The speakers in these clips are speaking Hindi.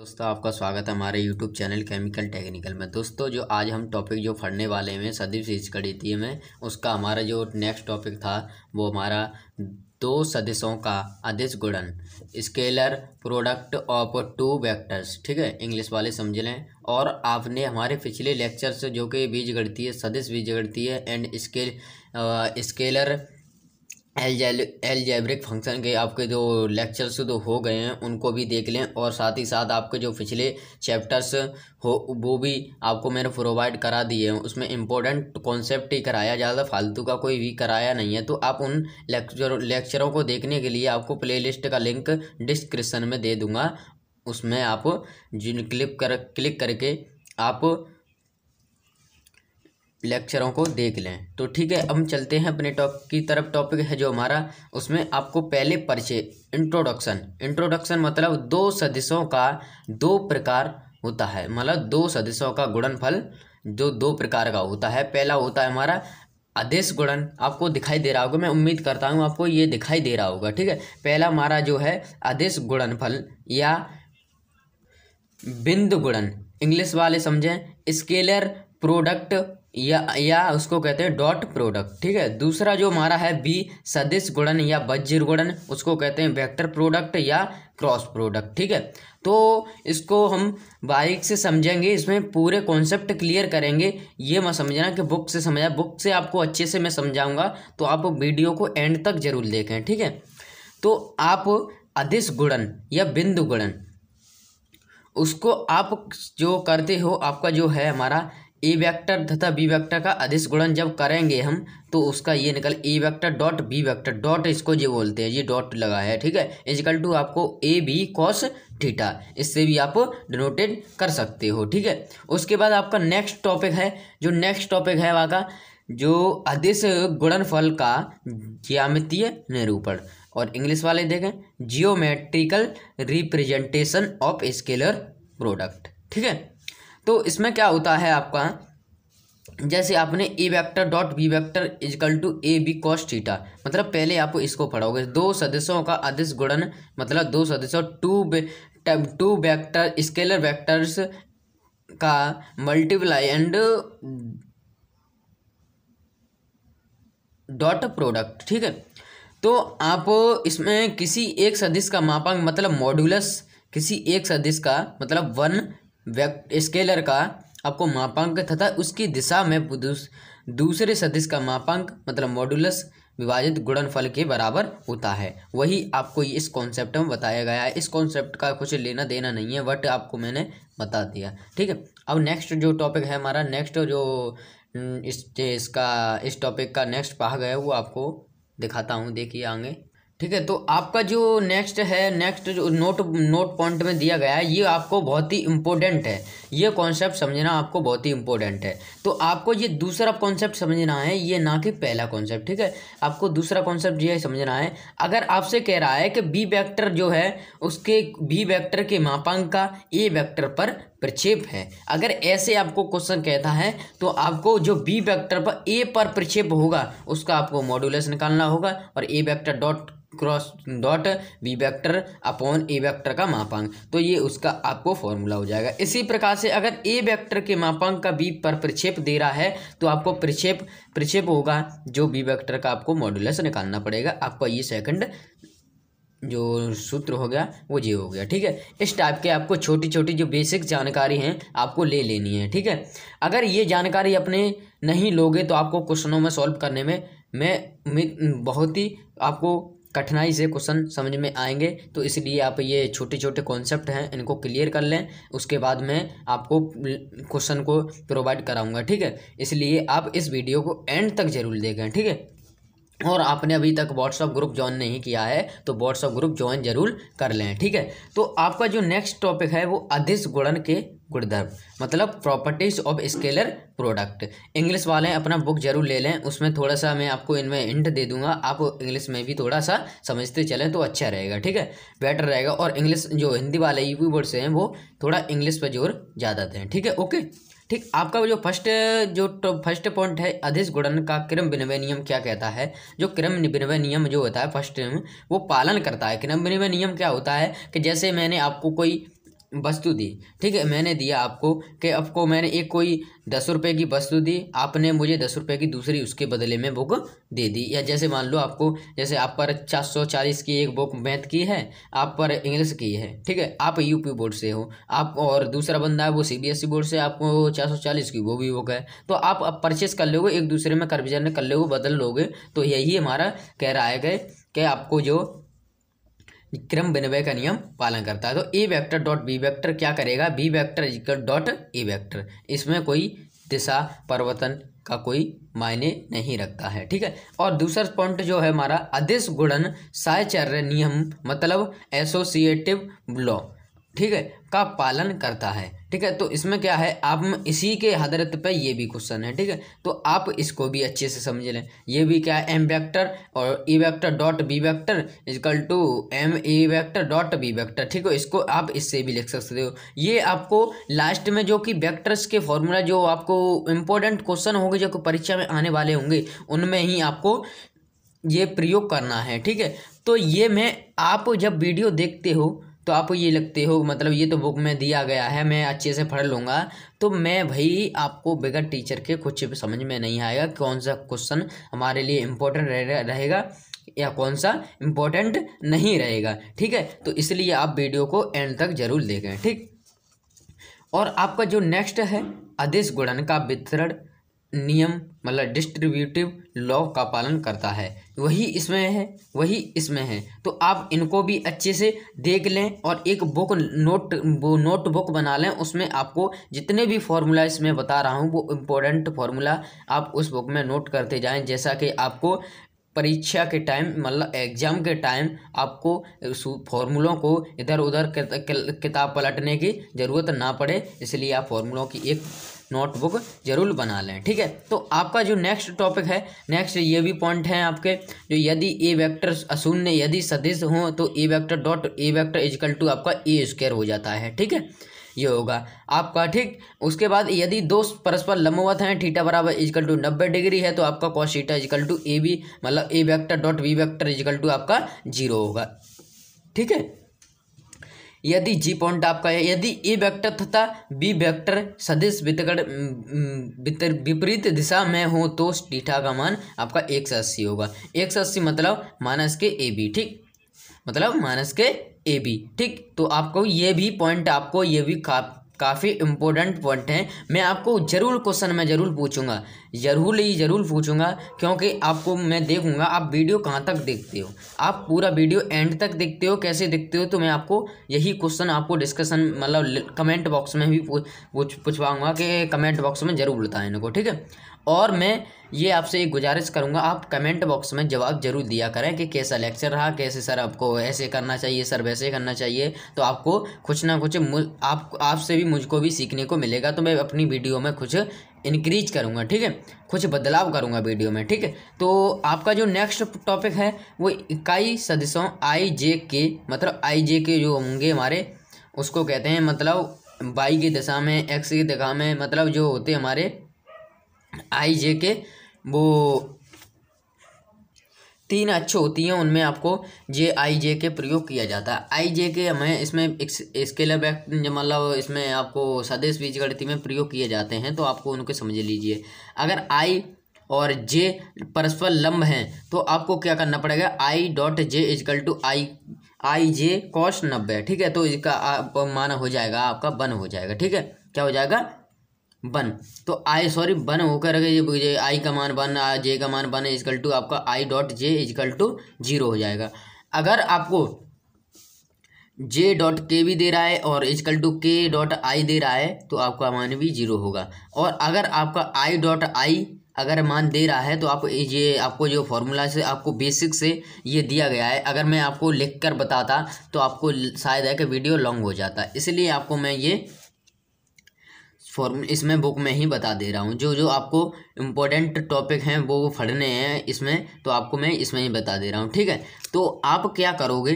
दोस्तों आपका स्वागत है हमारे YouTube चैनल केमिकल टेक्निकल में दोस्तों जो आज हम टॉपिक जो पढ़ने वाले हैं सदी सीरीज थी में उसका हमारा जो नेक्स्ट टॉपिक था वो हमारा दो सदस्यों का अधिस गुणन scalar product of two vectors ठीक है इंग्लिश वाले समझ लें और आपने हमारे पिछले लेक्चर से जो कि है बीज गढ़ती है and scale scalar algebraic function के आपके जो लेक्चर्स तो हो गए हैं उनको भी देख लें और साथ ही साथ आपके जो पिछले चैप्टर्स हो वो भी आपको मैंने प्रोवाइड करा दिए हैं उसमें इम्पोर्टेंट कॉन्सेप्ट ही कराया ज़्यादा फालतू का कोई भी कराया नहीं है तो आप उन लेक्चर लेक्चरों को देखने के लिए आपको प्ले का लिंक डिस्क्रिप्सन में दे दूँगा उसमें आप जिन क्लिक कर क्लिक करके आप लेक्चरों को देख लें तो ठीक है हम चलते हैं अपने टॉप की तरफ टॉपिक है जो हमारा उसमें आपको पहले परिचय इंट्रोडक्शन इंट्रोडक्शन मतलब दो सदस्यों का दो प्रकार होता है मतलब दो सदस्यों का गुणनफल जो दो प्रकार का होता है पहला होता है हमारा आदेश गुणन आपको दिखाई दे रहा होगा मैं उम्मीद करता हूँ आपको ये दिखाई दे रहा होगा ठीक है पहला हमारा जो है आदेश गुणनफल या बिंदु गुणन इंग्लिश वाले समझें स्केलर प्रोडक्ट या या उसको कहते हैं डॉट प्रोडक्ट ठीक है दूसरा जो हमारा है बी सदिश गुणन या बज्र गुणन उसको कहते हैं वेक्टर प्रोडक्ट या क्रॉस प्रोडक्ट ठीक है तो इसको हम बारीक से समझेंगे इसमें पूरे कॉन्सेप्ट क्लियर करेंगे ये मैं समझना कि बुक से समझा बुक से आपको अच्छे से मैं समझाऊंगा तो आप वीडियो को एंड तक जरूर देखें ठीक है तो आप अधिस गुणन या बिंदु गुणन उसको आप जो करते हो आपका जो है हमारा ए वेक्टर तथा बी वेक्टर का अधिस गुणन जब करेंगे हम तो उसका ये निकल A vector dot B vector dot इसको ये बोलते हैं ये डॉट लगा है ठीक है इजिकल टू आपको ए बी कॉस थीटा इससे भी आप डिनोटेड कर सकते हो ठीक है उसके बाद आपका नेक्स्ट टॉपिक है जो नेक्स्ट टॉपिक है वहाँ का जो अधिस गुणनफल का ज्यामितीय निरूपण और इंग्लिश वाले देखें geometrical representation of scalar product ठीक है तो इसमें क्या होता है आपका जैसे आपने A vector dot B vector is equal to A B cos theta मतलब पहले आप इसको पढ़ाओगे दो सदस्यों का अधिस गुणन मतलब दो सदस्यों two two vector scalar vectors का मल्टीप्लाई एंड डॉट प्रोडक्ट ठीक है तो आप इसमें किसी एक सदिश का मापांक मतलब मॉड्यूलस किसी एक सदिश का मतलब वन स्केलर का आपको मापांक तथा उसकी दिशा में दूसरे सदिश का मापांक मतलब मॉडुलस विभाजित गुणनफल के बराबर होता है वही आपको इस कॉन्सेप्ट में बताया गया है इस कॉन्सेप्ट का कुछ लेना देना नहीं है बट आपको मैंने बता दिया ठीक है अब नेक्स्ट जो टॉपिक है हमारा नेक्स्ट जो इस इसका इस टॉपिक का नेक्स्ट भाग है वो आपको दिखाता हूँ देखिए आगे ठीक है तो आपका जो नेक्स्ट है नेक्स्ट जो नोट नोट पॉइंट में दिया गया है ये आपको बहुत ही इम्पोर्टेंट है ये कॉन्सेप्ट समझना आपको बहुत ही इम्पोर्टेंट है तो आपको ये दूसरा कॉन्सेप्ट समझना है ये ना कि पहला कॉन्सेप्ट ठीक है आपको दूसरा कॉन्सेप्ट ये समझना है अगर आपसे कह रहा है कि बी वैक्टर जो है उसके बी वैक्टर के मापांक का ए वैक्टर पर प्रक्षेप है अगर ऐसे आपको क्वेश्चन कहता है तो आपको जो बी वेक्टर पर ए पर प्रक्षेप होगा उसका आपको मॉड्यूलस निकालना होगा और A vector dot cross dot V vector upon A vector का मापांक तो ये उसका आपको फॉर्मूला हो जाएगा इसी प्रकार से अगर ए वेक्टर के मापांक का बी पर प्रक्षेप दे रहा है तो आपको प्रक्षेप प्रक्षेप होगा जो बी वेक्टर का आपको मॉड्यूलस निकालना पड़ेगा आपका ये सेकंड जो सूत्र हो गया वो ये हो गया ठीक है इस टाइप के आपको छोटी छोटी जो बेसिक जानकारी हैं आपको ले लेनी है ठीक है अगर ये जानकारी अपने नहीं लोगे तो आपको क्वेश्चनों में सॉल्व करने में मैं बहुत ही आपको कठिनाई से क्वेश्चन समझ में आएंगे तो इसलिए आप ये छोटे छोटे कॉन्सेप्ट हैं इनको क्लियर कर लें उसके बाद मैं आपको क्वेश्चन को प्रोवाइड कराऊंगा ठीक है इसलिए आप इस वीडियो को एंड तक ज़रूर देखें ठीक है और आपने अभी तक व्हाट्सअप ग्रुप ज्वाइन नहीं किया है तो व्हाट्सअप ग्रुप ज्वाइन जरूर कर लें ठीक है तो आपका जो नेक्स्ट टॉपिक है वो अधिस गुणन के गुणधर्म मतलब properties of scalar product English वाले अपना बुक जरूर ले लें उसमें थोड़ा सा मैं आपको इनमें इंट दे दूंगा आप इंग्लिश में भी थोड़ा सा समझते चलें तो अच्छा रहेगा ठीक है बेटर रहेगा और इंग्लिश जो हिंदी वाले यूट्यूबर्स हैं वो थोड़ा इंग्लिश पर जोर ज़्यादा दें ठीक है ओके ठीक आपका जो फर्स्ट जो फर्स्ट पॉइंट है अधिस गुणन का क्रम विनिमय नियम क्या कहता है जो क्रम विनिमय नियम जो होता है फर्स्ट वो पालन करता है क्रम विनिमय नियम क्या होता है कि जैसे मैंने आपको कोई वस्तु दी ठीक है मैंने दिया आपको कि आपको मैंने एक कोई दस रुपये की वस्तु दी आपने मुझे दस रुपये की दूसरी उसके बदले में बुक दे दी या जैसे मान लो आपको जैसे आप पर चार सौ चालीस की एक बुक मैथ की है आप पर इंग्लिश की है ठीक है आप यूपी बोर्ड से हो आप और दूसरा बंदा है वो सीबीएसई बोर्ड से आपको चार सौ चालीस की वो भी बुक है तो आप परचेस कर लोगे एक दूसरे में कर्विजन कर लोगे बदल लोगे तो यही हमारा कह रहा है कि आपको जो क्रम विनिमय का नियम पालन करता है तो A vector dot B vector क्या करेगा B vector equal dot A vector इसमें कोई दिशा परिवर्तन का कोई मायने नहीं रखता है ठीक है और दूसरा पॉइंट जो है हमारा अधिस गुणन साहचर्य नियम मतलब एसोसिएटिव लॉ ठीक है का पालन करता है ठीक है तो इसमें क्या है आप इसी के हदरत पे ये भी क्वेश्चन है ठीक है तो आप इसको भी अच्छे से समझ लें ये भी क्या है एम वेक्टर और E vector dot B vector is equal to M E vector dot B vector ठीक है इसको आप इससे भी लिख सकते हो ये आपको लास्ट में जो कि वेक्टर्स के फॉर्मूला जो आपको इम्पोर्टेंट क्वेश्चन होंगे जो परीक्षा में आने वाले होंगे उनमें ही आपको ये प्रयोग करना है ठीक है तो ये मैं आप जब वीडियो देखते हो तो आपको ये लगते हो मतलब ये तो बुक में दिया गया है मैं अच्छे से पढ़ लूँगा तो मैं भाई आपको बगैर टीचर के कुछ समझ में नहीं आएगा कौन सा क्वेश्चन हमारे लिए इम्पोर्टेंट रहेगा या कौन सा इम्पोर्टेंट नहीं रहेगा ठीक है तो इसलिए आप वीडियो को एंड तक जरूर देखें ठीक और आपका जो नेक्स्ट है अधिस गुणन का वितरण नियम मतलब डिस्ट्रीब्यूटिव लॉ का पालन करता है वही इसमें है वही इसमें है तो आप इनको भी अच्छे से देख लें और एक बुक नोट वो नोट बुक बना लें उसमें आपको जितने भी फार्मूला इसमें बता रहा हूँ वो इम्पोर्टेंट फार्मूला आप उस बुक में नोट करते जाएं जैसा कि आपको परीक्षा के टाइम मतलब एग्ज़ाम के टाइम आपको फॉर्मूलों को इधर उधर किताब पलटने की ज़रूरत ना पड़े इसलिए आप फॉर्मूलों की एक नोटबुक जरूर बना लें ठीक है तो आपका जो नेक्स्ट टॉपिक है नेक्स्ट ये भी पॉइंट है आपके जो यदि ए वेक्टर अशून्य यदि सदिश हो तो A vector dot A vector is equal to आपका ए स्क्वायर हो जाता है ठीक है ये होगा आपका ठीक उसके बाद यदि दो परस्पर लंबवत हैं थीटा बराबर इजकल टू नब्बे डिग्री है तो आपका cos theta is equal to A B मतलब A vector dot B vector is equal to आपका जीरो होगा ठीक है यदि जी पॉइंट आपका है यदि ए e वेक्टर तथा बी वेक्टर सदिश वितरण विपरीत दिशा में हो तो टीठा का मान आपका एक सौ अस्सी होगा एक सौ अस्सी मतलब माइनस के ए बी ठीक मतलब माइनस के ए बी ठीक तो आपको ये भी पॉइंट आपको ये भी काफ़ी इम्पोर्टेंट पॉइंट हैं मैं आपको ज़रूर क्वेश्चन में ज़रूर पूछूंगा ज़रूर ही ज़रूर पूछूंगा क्योंकि आपको मैं देखूंगा आप वीडियो कहाँ तक देखते हो आप पूरा वीडियो एंड तक देखते हो कैसे देखते हो तो मैं आपको यही क्वेश्चन आपको डिस्कशन मतलब कमेंट बॉक्स में भी पूछ पूछवाऊँगा कि कमेंट बॉक्स में ज़रूर बताएं इनको ठीक है और मैं ये आपसे एक गुजारिश करूँगा आप कमेंट बॉक्स में जवाब जरूर दिया करें कि कैसा लेक्चर रहा कैसे सर आपको ऐसे करना चाहिए सर वैसे करना चाहिए तो आपको कुछ ना कुछ आप आपसे भी मुझको भी सीखने को मिलेगा तो मैं अपनी वीडियो में कुछ इनक्रीज करूँगा ठीक है कुछ बदलाव करूँगा वीडियो में ठीक है तो आपका जो नेक्स्ट टॉपिक है वो इकाई सदस्यों आई जे के मतलब आई जे के जो होंगे हमारे उसको कहते हैं मतलब बाई की दिशा में एक्स की दिशा में मतलब जो होते हमारे आई जे के वो तीन अच्छे होती हैं उनमें आपको जे आई जे के प्रयोग किया जाता है आई जे के हमें इसमें स्केलर बैक मतलब इसमें आपको सदेश गणित में प्रयोग किए जाते हैं तो आपको उनके समझ लीजिए अगर आई और जे परस्पर लंब हैं तो आपको क्या करना पड़ेगा I dot J is equal to I I J cos नब्बे ठीक है तो इसका मान हो जाएगा आपका बन हो जाएगा ठीक है क्या हो जाएगा बन तो आई सॉरी बन होकर ये आई का मान बन जे का मान बन इजकल टू आपका I dot J is equal to zero हो जाएगा अगर आपको जे डॉट के भी दे रहा है और is equal to K dot I दे रहा है तो आपका मान भी जीरो होगा और अगर आपका आई डॉट आई अगर मान दे रहा है तो आप ये आपको जो फॉर्मूला से आपको बेसिक से ये दिया गया है अगर मैं आपको लिख कर बताता तो आपको शायद है कि वीडियो लॉन्ग हो जाता इसलिए आपको मैं ये फॉर्म इसमें बुक में ही बता दे रहा हूँ जो जो आपको इम्पोर्टेंट टॉपिक हैं वो पढ़ने हैं इसमें तो आपको मैं इसमें ही बता दे रहा हूँ ठीक है तो आप क्या करोगे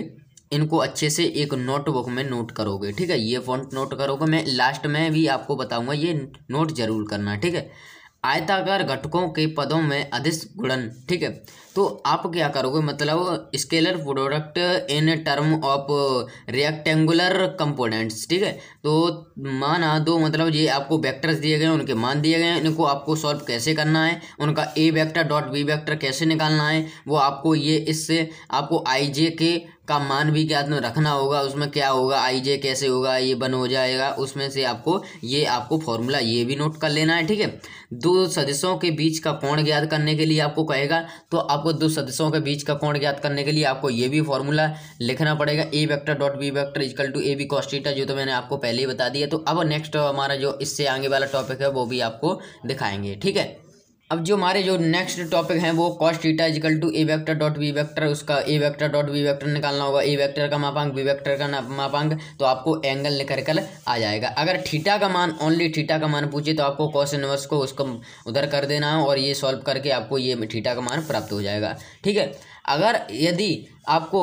इनको अच्छे से एक नोटबुक में नोट करोगे ठीक है ये फॉन्ट नोट करोगे मैं लास्ट में भी आपको बताऊंगा ये नोट ज़रूर करना ठीक है आयताकार घटकों के पदों में अधिस गुणन ठीक है तो आप क्या करोगे मतलब scalar product in term of rectangular components ठीक है तो माना दो मतलब ये आपको वेक्टर्स दिए गए उनके मान दिए गए इनको आपको सॉल्व कैसे करना है उनका A vector dot B vector कैसे निकालना है वो आपको ये इससे आपको आई जे के का मान भी क्या रखना होगा उसमें क्या होगा आई जे कैसे होगा ये बन हो जाएगा उसमें से आपको ये आपको फॉर्मूला ये भी नोट कर लेना है ठीक है दो सदस्यों के बीच का कोण ज्ञात करने के लिए आपको कहेगा तो आपको दो सदस्यों के बीच का कोण ज्ञात करने के लिए आपको ये भी फॉर्मूला लिखना पड़ेगा A vector dot B vector is equal to A B cos theta जो तो मैंने आपको पहले ही बता दिया तो अब नेक्स्ट हमारा जो इससे आगे वाला टॉपिक है वो भी आपको दिखाएंगे ठीक है अब जो हमारे जो नेक्स्ट टॉपिक हैं वो cos theta is equal to A vector dot B vector उसका A vector dot B vector निकालना होगा ए वेक्टर का मापांक बी वेक्टर का मापांक तो आपको एंगल निकल कर आ जाएगा अगर थीटा का मान ओनली थीटा का मान पूछे तो आपको कॉस इनवर्स को उसको उधर कर देना है और ये सॉल्व करके आपको ये थीटा का मान प्राप्त हो जाएगा ठीक है अगर यदि आपको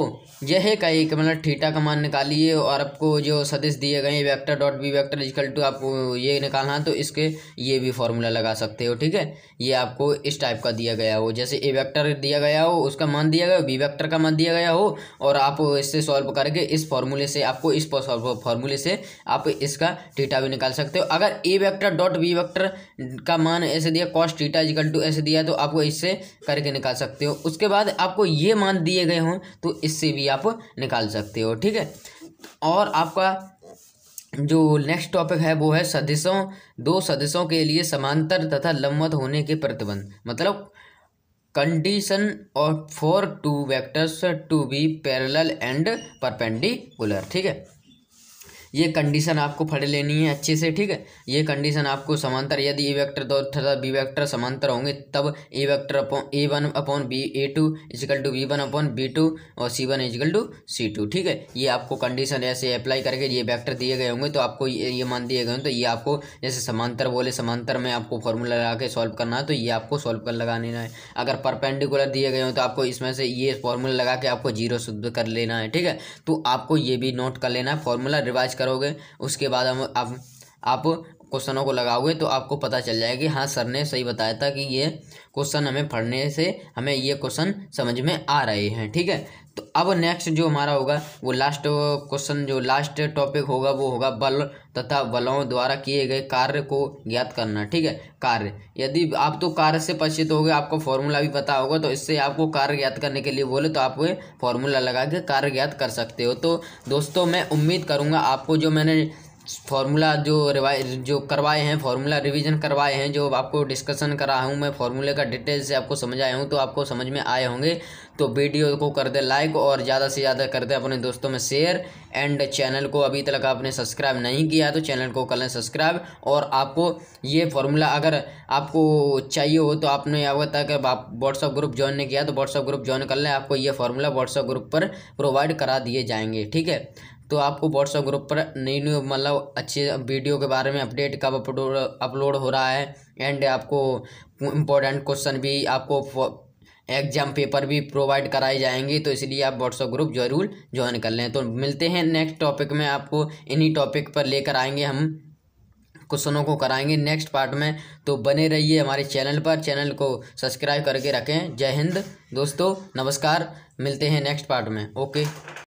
यह है का एक मतलब थीटा का मान निकालिए और आपको जो सदस्य दिए गए vector dot B vector is equal to आपको ये निकालना है तो इसके ये भी फॉर्मूला लगा सकते हो ठीक है ये आपको इस टाइप का दिया गया हो जैसे ए वेक्टर दिया गया हो उसका मान दिया गया हो बी वेक्टर का मान दिया गया हो और आप इससे सॉल्व करके इस फॉर्मूले से आपको इस फॉर्मूले से आप इसका टीटा भी निकाल सकते हो अगर A vector dot B vector का मान ऐसे दिया कॉस्ट टीटा इजकल टू ऐसे दिया तो आपको इससे करके निकाल सकते हो उसके बाद आपको ये मान दिए गए हों तो इससे भी आप निकाल सकते हो ठीक है और आपका जो नेक्स्ट टॉपिक है वो है सदस्यों दो सदस्यों के लिए समांतर तथा लंबवत होने के प्रतिबंध मतलब कंडीशन और for two vectors to be parallel and perpendicular ठीक है ये कंडीशन आपको फट लेनी है अच्छे से ठीक है ये कंडीशन आपको समांतर यदि ए वैक्टर दो तथा बी वैक्टर समांतर होंगे तब A vector upon A one upon B A two is equal to B one upon B two और C one is equal to C two ठीक है ये आपको कंडीशन ऐसे अप्लाई करके ये वैक्टर दिए गए होंगे तो आपको ये, ये मान दिए गए तो ये आपको जैसे समांतर बोले समांतर में आपको फॉर्मूला लगा के सॉल्व करना है तो ये आपको सॉल्व कर लगा लेना है अगर परपेंडिकुलर दिए गए हों तो आपको इसमें से ये फॉर्मूला लगा के आपको जीरो शुद्ध कर लेना है ठीक है तो आपको ये भी नोट कर लेना है फॉर्मूला रिवाइज करोगे उसके बाद हम आप आप क्वेश्चनों को लगाओगे तो आपको पता चल जाएगा कि हाँ सर ने सही बताया था कि ये क्वेश्चन हमें पढ़ने से हमें ये क्वेश्चन समझ में आ रहे हैं ठीक है तो अब नेक्स्ट जो हमारा होगा वो लास्ट क्वेश्चन जो लास्ट टॉपिक होगा वो होगा बल तथा बलों द्वारा किए गए कार्य को ज्ञात करना ठीक है कार्य यदि आप तो कार्य से परिचित हो गए आपको फॉर्मूला भी पता होगा तो इससे आपको कार्य ज्ञात करने के लिए बोले तो आप फॉर्मूला लगा के कार्य ज्ञात कर सकते हो तो दोस्तों मैं उम्मीद करूँगा आपको जो मैंने फॉर्मूला जो रिवाइज जो करवाए हैं फॉर्मूला रिवीजन करवाए हैं जो आपको डिस्कशन करा हूँ मैं फॉर्मूले का डिटेल से आपको समझाया हूँ तो आपको समझ में आए होंगे तो वीडियो को कर दे लाइक और ज़्यादा से ज़्यादा कर दे अपने दोस्तों में शेयर एंड चैनल को अभी तक आपने सब्सक्राइब नहीं किया तो चैनल को कर लें सब्सक्राइब और आपको ये फॉर्मूला अगर आपको चाहिए हो तो आपने अब तक आप व्हाट्सअप ग्रुप ज्वाइन नहीं किया तो व्हाट्सअप ग्रुप ज्वाइन कर लें आपको ये फॉर्मूला व्हाट्सअप ग्रुप पर प्रोवाइड करा दिए जाएंगे ठीक है तो आपको व्हाट्सएप ग्रुप पर नई न्यू मतलब अच्छे वीडियो के बारे में अपडेट कब अपलोड अपलोड हो रहा है एंड आपको इम्पोर्टेंट क्वेश्चन भी आपको एग्जाम पेपर भी प्रोवाइड कराए जाएंगे तो इसलिए आप व्हाट्सअप ग्रुप जरूर ज्वाइन कर लें तो मिलते हैं नेक्स्ट टॉपिक में आपको इन्हीं टॉपिक पर लेकर आएंगे हम क्वेश्चनों को कराएंगे नेक्स्ट पार्ट में तो बने रहिए हमारे चैनल पर चैनल को सब्सक्राइब करके रखें जय हिंद दोस्तों नमस्कार मिलते हैं नेक्स्ट पार्ट में ओके